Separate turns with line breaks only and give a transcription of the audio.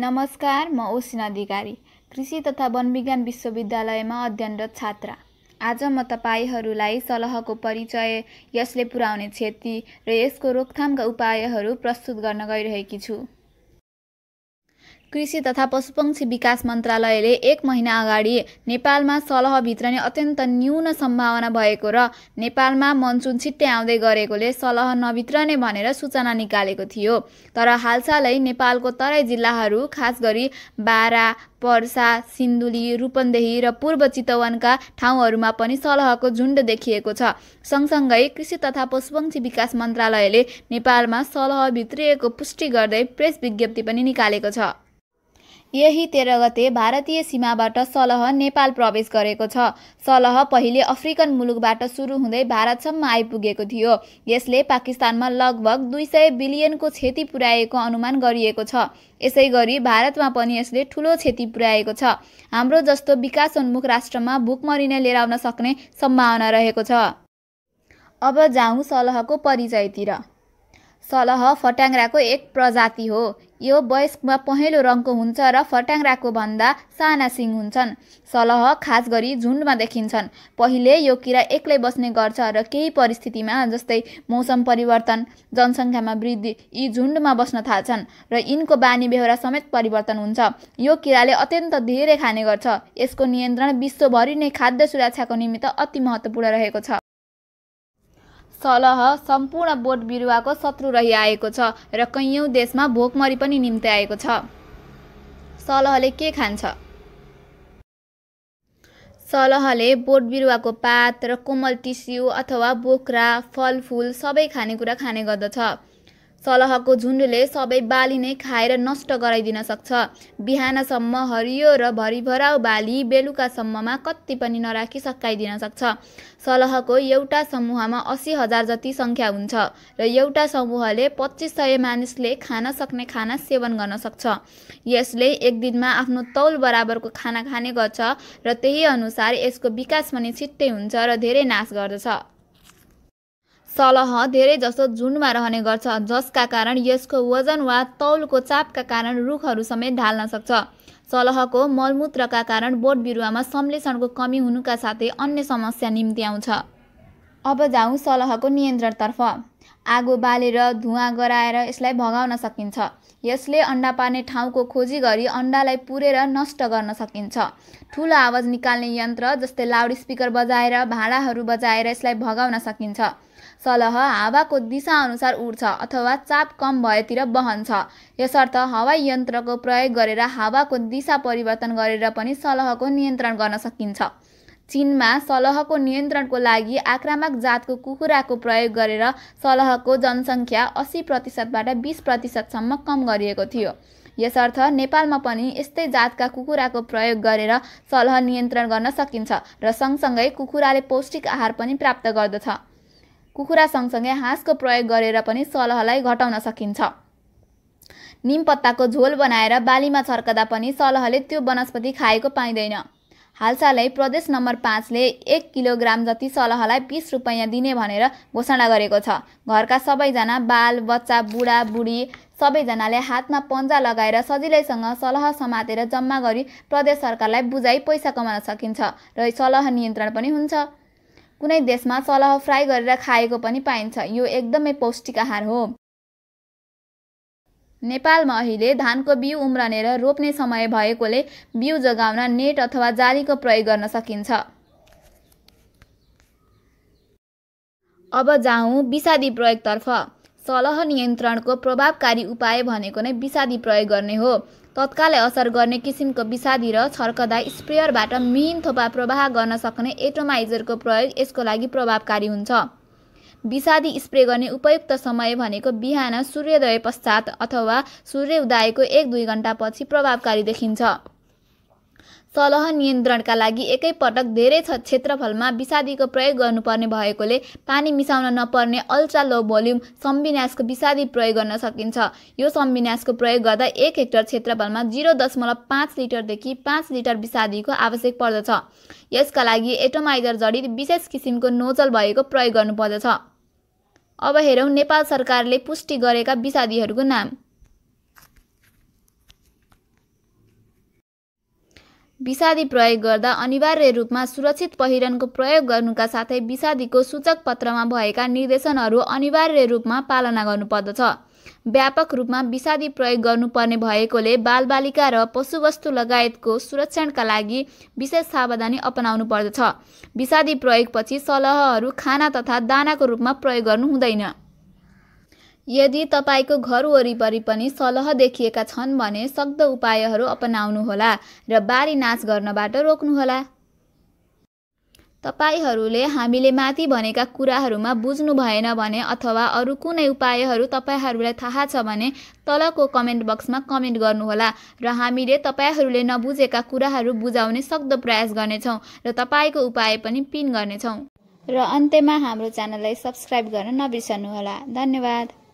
नमस्कार म ओसिन अधिकारी कृषि तथा वनविज्ञान विश्वविद्यालयमा अध्ययनरत छात्रा आज म तपाईँहरूलाई सलहको परिचय यसले पुर्याउने क्षति र यसको रोकथामका उपायहरू प्रस्तुत गर्न गइरहेकी छु कृषि तथा पशुपक्षी विकास मन्त्रालयले एक महिना अगाडि नेपालमा सलह भित्रने अत्यन्त न्यून सम्भावना भएको र नेपालमा मनसुन छिट्टै आउँदै गरेकोले सलह नभित्रने भनेर सूचना निकालेको थियो तर हालसालै नेपालको तराई जिल्लाहरू खास गरी बारा पर्सा सिन्धुली रूपन्देही र पूर्व चितवनका ठाउँहरूमा पनि सलहको झुन्ड देखिएको छ सँगसँगै कृषि तथा पशुपक्षी विकास मन्त्रालयले नेपालमा सलह भित्रिएको पुष्टि गर्दै प्रेस विज्ञप्ति पनि निकालेको छ यही तेह्र गते भारतीय सीमाबाट सलह नेपाल प्रवेश गरेको छ सलह पहिले अफ्रिकन मुलुकबाट सुरु हुँदै भारतसम्म आइपुगेको थियो यसले पाकिस्तानमा लगभग दुई सय बिलियनको क्षति पुर्याएको अनुमान गरिएको छ यसै गरी भारतमा पनि यसले ठुलो क्षति पुर्याएको छ हाम्रो जस्तो विकासोन्मुख राष्ट्रमा भुकमरी नै लिएर आउन सक्ने सम्भावना रहेको छ अब जाउँ सलहको परिचयतिर सलह फट्याङ्राको एक प्रजाति हो यो वयस्कमा पहेँलो रङको हुन्छ र फट्याङ्राको भन्दा साना सिङ हुन्छन् सलह खास गरी झुन्डमा देखिन्छन् पहिले यो किरा एक्लै बस्ने गर्छ र केही परिस्थितिमा जस्तै मौसम परिवर्तन जनसङ्ख्यामा वृद्धि यी झुन्डमा बस्न थाल्छन् र यिनको बानी बेहोरा समेत परिवर्तन हुन्छ यो किराले अत्यन्त धेरै खाने गर्छ यसको नियन्त्रण विश्वभरि नै खाद्य सुरक्षाको निमित्त अति महत्त्वपूर्ण रहेको छ सलह सम्पूर्ण बोट बिरुवाको शत्रु रहिआएको छ र कैयौँ देशमा भोकमरी पनि निम्ति आएको छ सलहले के खान्छ सलहले बोट बिरुवाको पात र कोमल टिस्यु अथवा बोक्रा फलफुल सबै खानेकुरा खाने गर्दछ सलहको झुन्डले सबै बाली नै खाएर नष्ट गराइदिन सक्छ बिहानसम्म हरियो र भरिभराउ बाली बेलुकासम्ममा कति पनि नराखी सकाइदिन सक्छ सलहको एउटा समूहमा असी हजार जति सङ्ख्या हुन्छ र एउटा समूहले पच्चिस सय मानिसले खान सक्ने खाना सेवन गर्न सक्छ यसले एक दिनमा आफ्नो तौल बराबरको खाना खाने गर्छ र त्यही अनुसार यसको विकास पनि छिट्टै हुन्छ र धेरै नाश गर्दछ सलह धेरै जसो झुन्डमा रहने गर्छ जसका कारण यसको वजन वा तौलको चापका कारण रुखहरू समेत ढाल्न सक्छ सलहको मलमूत्रका कारण बोट बिरुवामा संश्लेषणको कमी हुनुका साथै अन्य समस्या निम्ति आउँछ अब जाउँ सलहको नियन्त्रणतर्फ आगो बालेर धुवा गराएर यसलाई भगाउन सकिन्छ यसले अन्डा पार्ने ठाउँको खोजी गरी अन्डालाई पुरेर नष्ट गर्न सकिन्छ ठुलो आवाज निकाल्ने यन्त्र जस्तै लाउड स्पिकर बजाएर भाँडाहरू बजाएर यसलाई भगाउन सकिन्छ सलह हावाको दिशाअनुसार उड्छ अथवा चाप कम भएतिर बहन्छ यसर्थ हवाई यन्त्रको प्रयोग गरेर हावाको दिशा परिवर्तन गरेर पनि सलहको नियन्त्रण गर्न सकिन्छ चिनमा सलहको नियन्त्रणको लागि आक्रामक जातको कुखुराको प्रयोग गरेर सलहको जनसङ्ख्या अस्सी प्रतिशतबाट बिस प्रतिशतसम्म कम गरिएको थियो यसर्थ नेपालमा पनि यस्तै जातका कुखुराको प्रयोग गरेर सलह नियन्त्रण गर्न सकिन्छ र सँगसँगै कुखुराले पौष्टिक आहार पनि प्राप्त गर्दछ कुखुरा सँगसँगै हाँसको प्रयोग गरेर पनि सलहलाई घटाउन सकिन्छ निमपत्ताको झोल बनाएर बालीमा छर्कदा पनि सलहले त्यो वनस्पति खाएको पाइँदैन हालसालै प्रदेश नम्बर पाँचले एक किलोग्राम जति सलहलाई बिस रुपैयाँ दिने भनेर घोषणा गरेको छ घरका सबैजना बाल बच्चा बुढा बुढी सबैजनाले हातमा पन्जा लगाएर सजिलैसँग सलह समातेर जम्मा गरी प्रदेश सरकारलाई बुझाइ पैसा कमाउन सकिन्छ र सलह नियन्त्रण पनि हुन्छ कुनै देशमा सलह फ्राई गरेर खाएको पनि पाइन्छ यो एकदमै पौष्टिक आहार हो नेपालमा अहिले धानको बिउ उम्रनेर रोप्ने समय भएकोले बिउ जोगाउन नेट अथवा जालीको प्रयोग गर्न सकिन्छ अब जाउँ विषादी प्रयोगतर्फ सलह नियन्त्रणको प्रभावकारी उपाय भनेको नै विषादी प्रयोग गर्ने हो तत्कालै असर गर्ने किसिमको विषादी र छर्कदा स्प्रेयरबाट मिहिन थोपा प्रवाह गर्न सक्ने एटोमाइजरको प्रयोग यसको लागि प्रभावकारी हुन्छ विषादी स्प्रे गर्ने उपयुक्त समय भनेको बिहान सूर्योदय पश्चात अथवा सूर्य उदायको एक दुई घन्टापछि प्रभावकारी देखिन्छ सलह नियन्त्रणका लागि एकैपटक धेरै क्षेत्रफलमा विषादीको प्रयोग गर्नुपर्ने भएकोले पानी मिसाउन नपर्ने अल्ट्रा लो भोल्युम संविन्यासको विषादी प्रयोग गर्न सकिन्छ यो संविन्यासको प्रयोग गर्दा एक हेक्टर क्षेत्रफलमा जिरो दशमलव पाँच लिटरदेखि पाँच लिटर विषादीको आवश्यक पर्दछ यसका लागि एटोमाइजर जडित विशेष किसिमको नोजल भएको प्रयोग गर्नुपर्दछ अब हेरौँ नेपाल सरकारले पुष्टि गरेका विषादीहरूको नाम विषादी प्रयोग गर्दा अनिवार्य रूपमा सुरक्षित पहिरनको प्रयोग गर्नुका साथै विषादीको सूचक पत्रमा भएका निर्देशनहरू अनिवार्य रूपमा पालना गर्नुपर्दछ व्यापक रूपमा विषादी प्रयोग गर्नुपर्ने भएकोले बालबालिका र पशुवस्तु लगायतको सुरक्षणका लागि विशेष सावधानी अपनाउनु पर्दछ विषादी प्रयोगपछि सलहहरू खाना तथा दानाको रूपमा प्रयोग गर्नु हुँदैन यदि तपाईँको घर वरिपरि पनि सलह देखिएका छन् भने सक्दो उपायहरू अपनाउनुहोला र बारी नाच गर्नबाट रोक्नुहोला तपाईँहरूले हामीले माथि भनेका कुराहरूमा बुझ्नु भएन भने अथवा अरू कुनै उपायहरू तपाईँहरूलाई थाहा छ भने तलको कमेन्ट बक्समा कमेन्ट गर्नुहोला र हामीले तपाईँहरूले नबुझेका कुराहरू बुझाउने सक्दो प्रयास गर्नेछौँ र तपाईँको उपाय पनि पिन गर्नेछौँ र अन्त्यमा हाम्रो च्यानललाई सब्सक्राइब गर्न नबिर्सनुहोला धन्यवाद